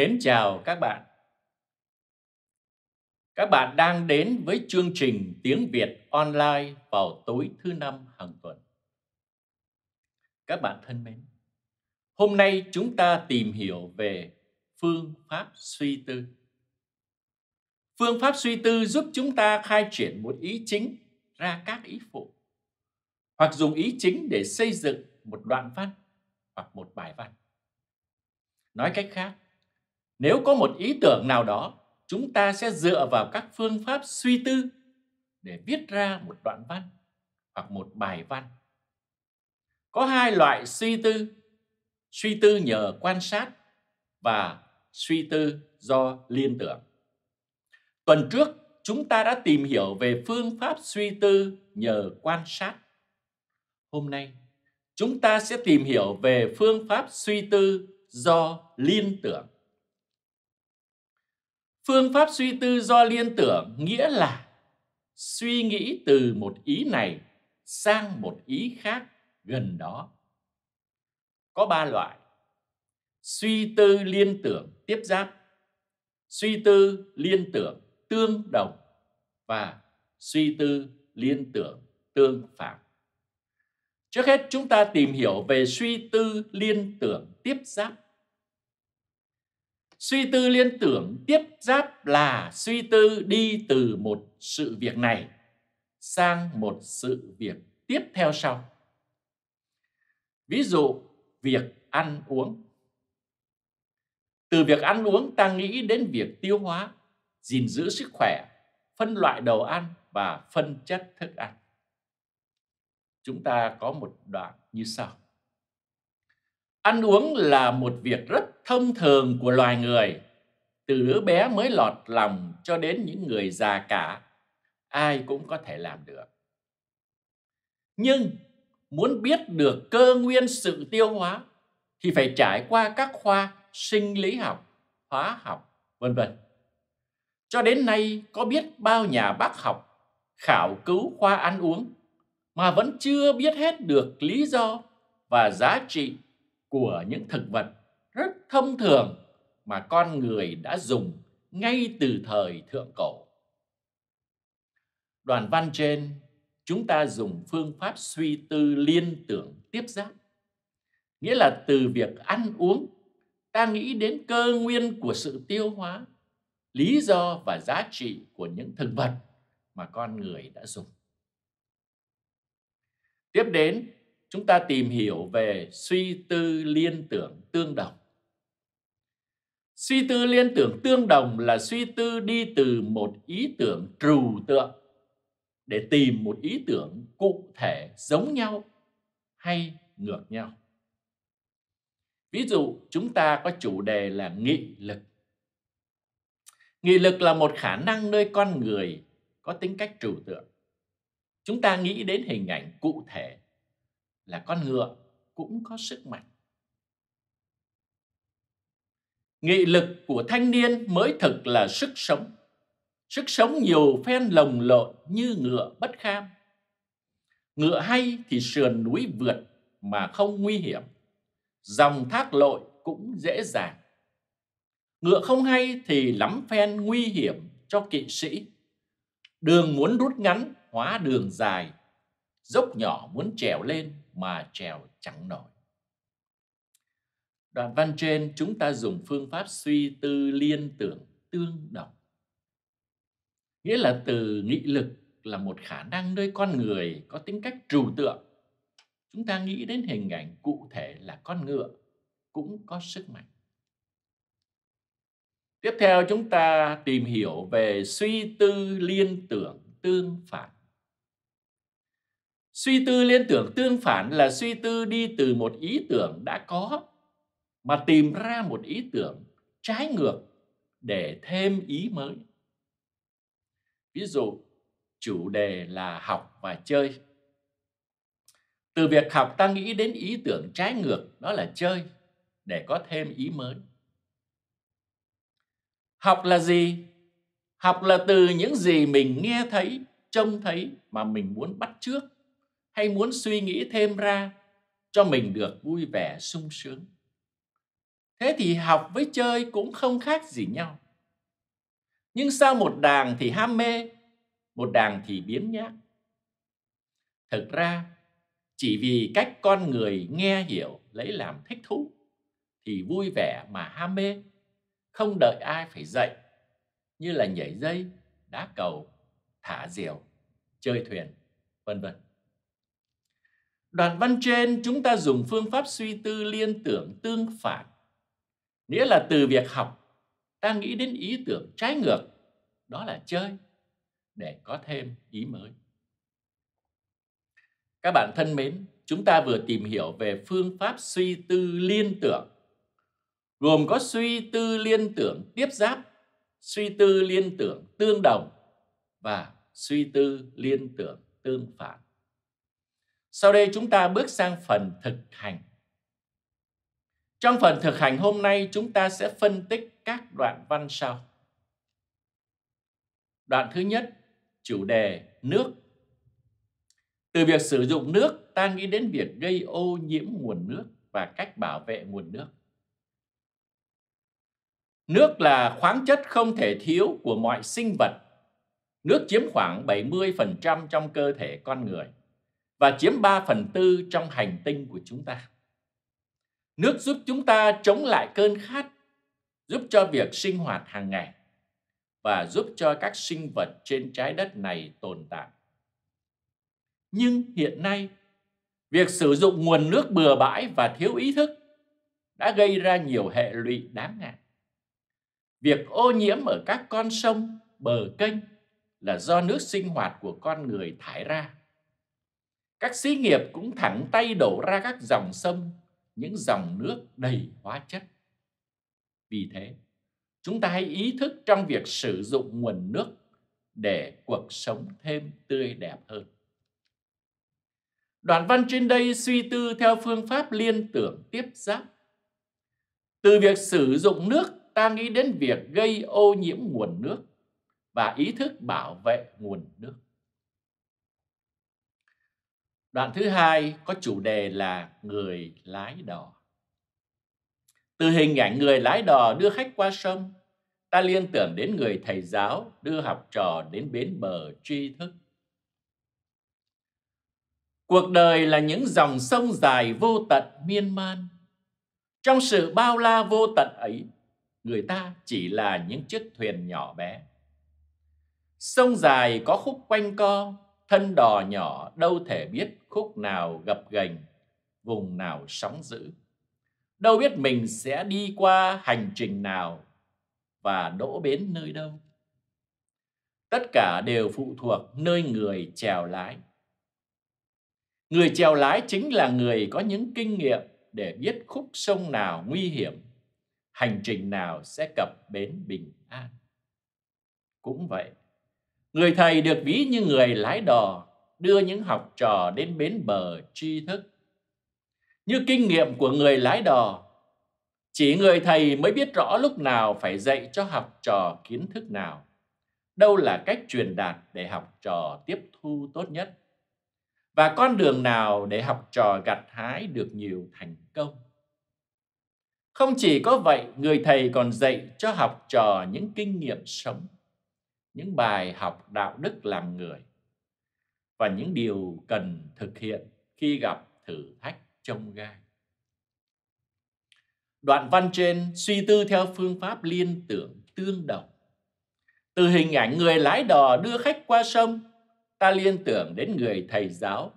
Mến chào các bạn. Các bạn đang đến với chương trình Tiếng Việt online vào tối thứ năm hàng tuần. Các bạn thân mến, hôm nay chúng ta tìm hiểu về phương pháp suy tư. Phương pháp suy tư giúp chúng ta khai triển một ý chính ra các ý phụ hoặc dùng ý chính để xây dựng một đoạn văn hoặc một bài văn. Nói cách khác, nếu có một ý tưởng nào đó, chúng ta sẽ dựa vào các phương pháp suy tư để viết ra một đoạn văn hoặc một bài văn. Có hai loại suy tư, suy tư nhờ quan sát và suy tư do liên tưởng. Tuần trước, chúng ta đã tìm hiểu về phương pháp suy tư nhờ quan sát. Hôm nay, chúng ta sẽ tìm hiểu về phương pháp suy tư do liên tưởng. Phương pháp suy tư do liên tưởng nghĩa là suy nghĩ từ một ý này sang một ý khác gần đó. Có ba loại. Suy tư liên tưởng tiếp giáp, suy tư liên tưởng tương đồng và suy tư liên tưởng tương phản. Trước hết chúng ta tìm hiểu về suy tư liên tưởng tiếp giáp Suy tư liên tưởng tiếp giáp là suy tư đi từ một sự việc này sang một sự việc tiếp theo sau. Ví dụ việc ăn uống. Từ việc ăn uống ta nghĩ đến việc tiêu hóa, gìn giữ sức khỏe, phân loại đầu ăn và phân chất thức ăn. Chúng ta có một đoạn như sau. Ăn uống là một việc rất thông thường của loài người, từ đứa bé mới lọt lòng cho đến những người già cả, ai cũng có thể làm được. Nhưng muốn biết được cơ nguyên sự tiêu hóa thì phải trải qua các khoa sinh lý học, hóa học, vân vân. Cho đến nay có biết bao nhà bác học khảo cứu khoa ăn uống mà vẫn chưa biết hết được lý do và giá trị của những thực vật rất thông thường mà con người đã dùng ngay từ thời thượng cổ. Đoàn văn trên, chúng ta dùng phương pháp suy tư liên tưởng tiếp giáp. Nghĩa là từ việc ăn uống, ta nghĩ đến cơ nguyên của sự tiêu hóa, lý do và giá trị của những thực vật mà con người đã dùng. Tiếp đến chúng ta tìm hiểu về suy tư liên tưởng tương đồng. Suy tư liên tưởng tương đồng là suy tư đi từ một ý tưởng trừu tượng để tìm một ý tưởng cụ thể giống nhau hay ngược nhau. Ví dụ, chúng ta có chủ đề là nghị lực. Nghị lực là một khả năng nơi con người có tính cách trừu tượng. Chúng ta nghĩ đến hình ảnh cụ thể là con ngựa cũng có sức mạnh. Nghị lực của thanh niên mới thực là sức sống. Sức sống nhiều phen lồng lộn như ngựa bất kham. Ngựa hay thì sườn núi vượt mà không nguy hiểm. Dòng thác lội cũng dễ dàng. Ngựa không hay thì lắm phen nguy hiểm cho kỵ sĩ. Đường muốn rút ngắn hóa đường dài, dốc nhỏ muốn trèo lên, mà trèo chẳng nổi. Đoạn văn trên chúng ta dùng phương pháp suy tư liên tưởng tương đồng. Nghĩa là từ nghị lực là một khả năng nơi con người có tính cách trừu tượng. Chúng ta nghĩ đến hình ảnh cụ thể là con ngựa cũng có sức mạnh. Tiếp theo chúng ta tìm hiểu về suy tư liên tưởng tương phản. Suy tư liên tưởng tương phản là suy tư đi từ một ý tưởng đã có mà tìm ra một ý tưởng trái ngược để thêm ý mới. Ví dụ, chủ đề là học và chơi. Từ việc học ta nghĩ đến ý tưởng trái ngược đó là chơi để có thêm ý mới. Học là gì? Học là từ những gì mình nghe thấy, trông thấy mà mình muốn bắt chước hay muốn suy nghĩ thêm ra cho mình được vui vẻ sung sướng. Thế thì học với chơi cũng không khác gì nhau. Nhưng sao một đàng thì ham mê, một đàng thì biến nhác? Thực ra, chỉ vì cách con người nghe hiểu lấy làm thích thú thì vui vẻ mà ham mê, không đợi ai phải dạy như là nhảy dây, đá cầu, thả diều, chơi thuyền, vân vân. Đoạn văn trên chúng ta dùng phương pháp suy tư liên tưởng tương phản, nghĩa là từ việc học ta nghĩ đến ý tưởng trái ngược, đó là chơi, để có thêm ý mới. Các bạn thân mến, chúng ta vừa tìm hiểu về phương pháp suy tư liên tưởng, gồm có suy tư liên tưởng tiếp giáp, suy tư liên tưởng tương đồng và suy tư liên tưởng tương phản. Sau đây chúng ta bước sang phần thực hành. Trong phần thực hành hôm nay chúng ta sẽ phân tích các đoạn văn sau. Đoạn thứ nhất, chủ đề nước. Từ việc sử dụng nước, ta nghĩ đến việc gây ô nhiễm nguồn nước và cách bảo vệ nguồn nước. Nước là khoáng chất không thể thiếu của mọi sinh vật. Nước chiếm khoảng 70% trong cơ thể con người và chiếm 3 phần tư trong hành tinh của chúng ta. Nước giúp chúng ta chống lại cơn khát, giúp cho việc sinh hoạt hàng ngày và giúp cho các sinh vật trên trái đất này tồn tại. Nhưng hiện nay, việc sử dụng nguồn nước bừa bãi và thiếu ý thức đã gây ra nhiều hệ lụy đáng ngại. Việc ô nhiễm ở các con sông, bờ kênh là do nước sinh hoạt của con người thải ra các xí nghiệp cũng thẳng tay đổ ra các dòng sông những dòng nước đầy hóa chất vì thế chúng ta hãy ý thức trong việc sử dụng nguồn nước để cuộc sống thêm tươi đẹp hơn đoạn văn trên đây suy tư theo phương pháp liên tưởng tiếp giáp từ việc sử dụng nước ta nghĩ đến việc gây ô nhiễm nguồn nước và ý thức bảo vệ nguồn nước Đoạn thứ hai có chủ đề là người lái đò. Từ hình ảnh người lái đò đưa khách qua sông, ta liên tưởng đến người thầy giáo đưa học trò đến bến bờ tri thức. Cuộc đời là những dòng sông dài vô tận miên man. Trong sự bao la vô tận ấy, người ta chỉ là những chiếc thuyền nhỏ bé. Sông dài có khúc quanh co, thân đò nhỏ đâu thể biết khúc nào gập ghềnh vùng nào sóng dữ đâu biết mình sẽ đi qua hành trình nào và đỗ bến nơi đâu tất cả đều phụ thuộc nơi người chèo lái người chèo lái chính là người có những kinh nghiệm để biết khúc sông nào nguy hiểm hành trình nào sẽ cập bến bình an cũng vậy Người thầy được ví như người lái đò đưa những học trò đến bến bờ tri thức. Như kinh nghiệm của người lái đò, chỉ người thầy mới biết rõ lúc nào phải dạy cho học trò kiến thức nào. Đâu là cách truyền đạt để học trò tiếp thu tốt nhất? Và con đường nào để học trò gặt hái được nhiều thành công? Không chỉ có vậy, người thầy còn dạy cho học trò những kinh nghiệm sống những bài học đạo đức làm người và những điều cần thực hiện khi gặp thử thách trong gai. Đoạn văn trên suy tư theo phương pháp liên tưởng tương đồng. Từ hình ảnh người lái đò đưa khách qua sông, ta liên tưởng đến người thầy giáo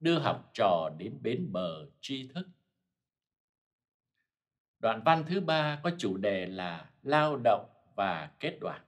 đưa học trò đến bến bờ tri thức. Đoạn văn thứ ba có chủ đề là lao động và kết đoạn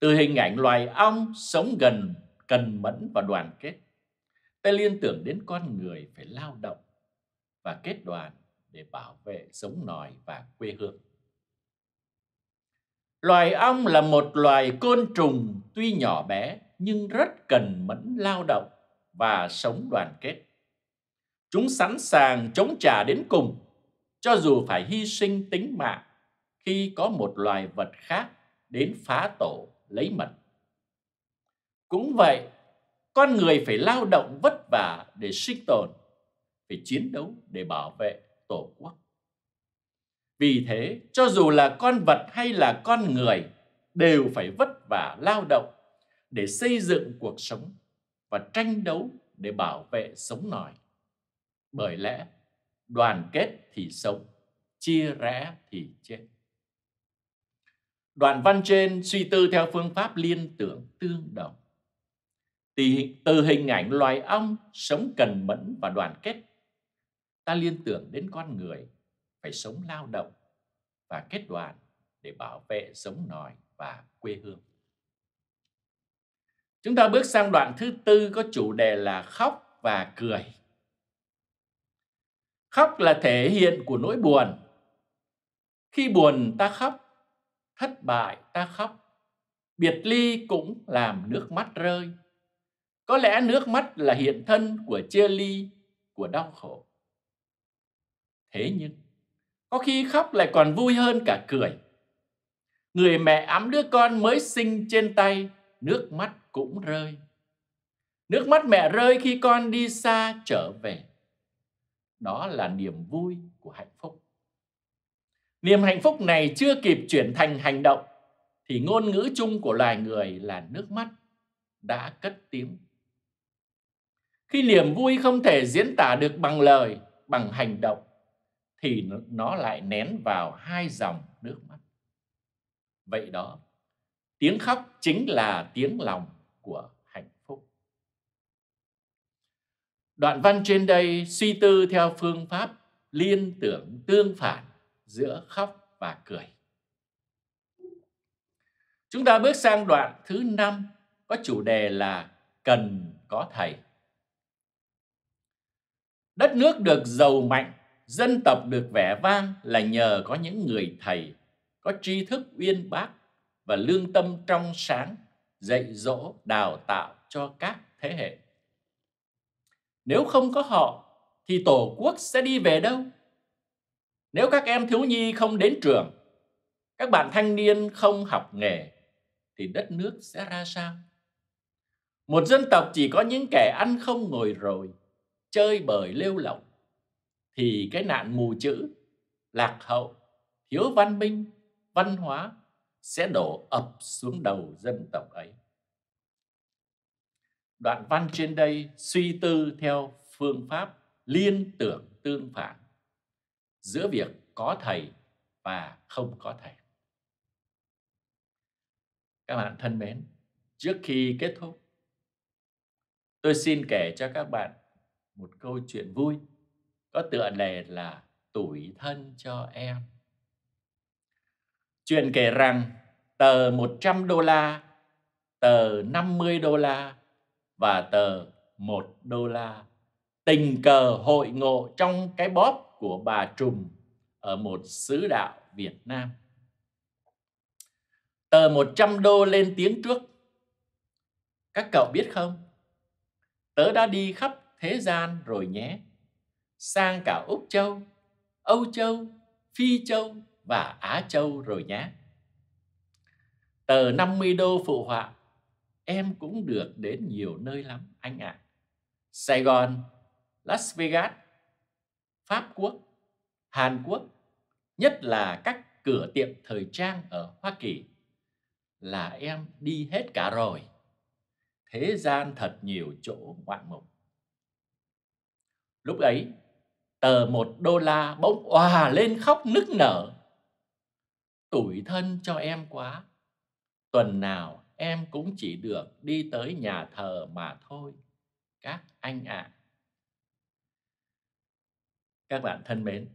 từ hình ảnh loài ong sống gần cần mẫn và đoàn kết ta liên tưởng đến con người phải lao động và kết đoàn để bảo vệ sống nòi và quê hương loài ong là một loài côn trùng tuy nhỏ bé nhưng rất cần mẫn lao động và sống đoàn kết chúng sẵn sàng chống trả đến cùng cho dù phải hy sinh tính mạng khi có một loài vật khác đến phá tổ lấy mật. Cũng vậy, con người phải lao động vất vả để sinh tồn, phải chiến đấu để bảo vệ Tổ quốc. Vì thế, cho dù là con vật hay là con người đều phải vất vả lao động để xây dựng cuộc sống và tranh đấu để bảo vệ sống nòi. Bởi lẽ, đoàn kết thì sống, chia rẽ thì chết. Đoạn văn trên suy tư theo phương pháp liên tưởng tương đồng. Thì từ hình ảnh loài ong sống cần mẫn và đoàn kết, ta liên tưởng đến con người phải sống lao động và kết đoàn để bảo vệ giống nòi và quê hương. Chúng ta bước sang đoạn thứ tư có chủ đề là khóc và cười. Khóc là thể hiện của nỗi buồn. Khi buồn ta khóc, thất bại ta khóc biệt ly cũng làm nước mắt rơi có lẽ nước mắt là hiện thân của chia ly của đau khổ thế nhưng có khi khóc lại còn vui hơn cả cười người mẹ ấm đứa con mới sinh trên tay nước mắt cũng rơi nước mắt mẹ rơi khi con đi xa trở về đó là niềm vui của hạnh phúc Niềm hạnh phúc này chưa kịp chuyển thành hành động thì ngôn ngữ chung của loài người là nước mắt đã cất tiếng. Khi niềm vui không thể diễn tả được bằng lời, bằng hành động thì nó lại nén vào hai dòng nước mắt. Vậy đó, tiếng khóc chính là tiếng lòng của hạnh phúc. Đoạn văn trên đây suy tư theo phương pháp liên tưởng tương phản giữa khóc và cười. Chúng ta bước sang đoạn thứ 5 có chủ đề là cần có thầy. Đất nước được giàu mạnh, dân tộc được vẻ vang là nhờ có những người thầy có tri thức uyên bác và lương tâm trong sáng dạy dỗ đào tạo cho các thế hệ. Nếu không có họ thì tổ quốc sẽ đi về đâu? Nếu các em thiếu nhi không đến trường, các bạn thanh niên không học nghề, thì đất nước sẽ ra sao? Một dân tộc chỉ có những kẻ ăn không ngồi rồi, chơi bời lêu lỏng, thì cái nạn mù chữ, lạc hậu, thiếu văn minh, văn hóa sẽ đổ ập xuống đầu dân tộc ấy. Đoạn văn trên đây suy tư theo phương pháp liên tưởng tương phản giữa việc có thầy và không có thầy các bạn thân mến trước khi kết thúc tôi xin kể cho các bạn một câu chuyện vui có tựa đề là tuổi thân cho em chuyện kể rằng tờ 100 đô la tờ 50 đô la và tờ 1 đô la tình cờ hội ngộ trong cái bóp của bà Trùm ở một xứ đạo Việt Nam. Tờ 100 đô lên tiếng trước. Các cậu biết không? Tớ đã đi khắp thế gian rồi nhé. Sang cả Úc Châu, Âu Châu, Phi Châu và Á Châu rồi nhé. Tờ 50 đô phụ họa. Em cũng được đến nhiều nơi lắm anh ạ. À. Sài Gòn, Las Vegas, Pháp Quốc, Hàn Quốc, nhất là các cửa tiệm thời trang ở Hoa Kỳ là em đi hết cả rồi. Thế gian thật nhiều chỗ ngoạn mục. Lúc ấy, tờ một đô la bỗng òa lên khóc nức nở. Tủi thân cho em quá. Tuần nào em cũng chỉ được đi tới nhà thờ mà thôi. Các anh ạ. À các bạn thân mến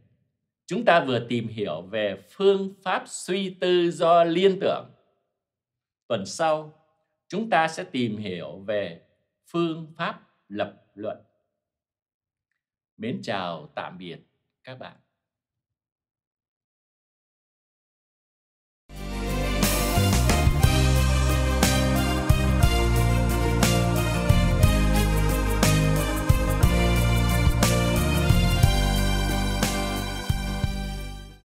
chúng ta vừa tìm hiểu về phương pháp suy tư do liên tưởng tuần sau chúng ta sẽ tìm hiểu về phương pháp lập luận mến chào tạm biệt các bạn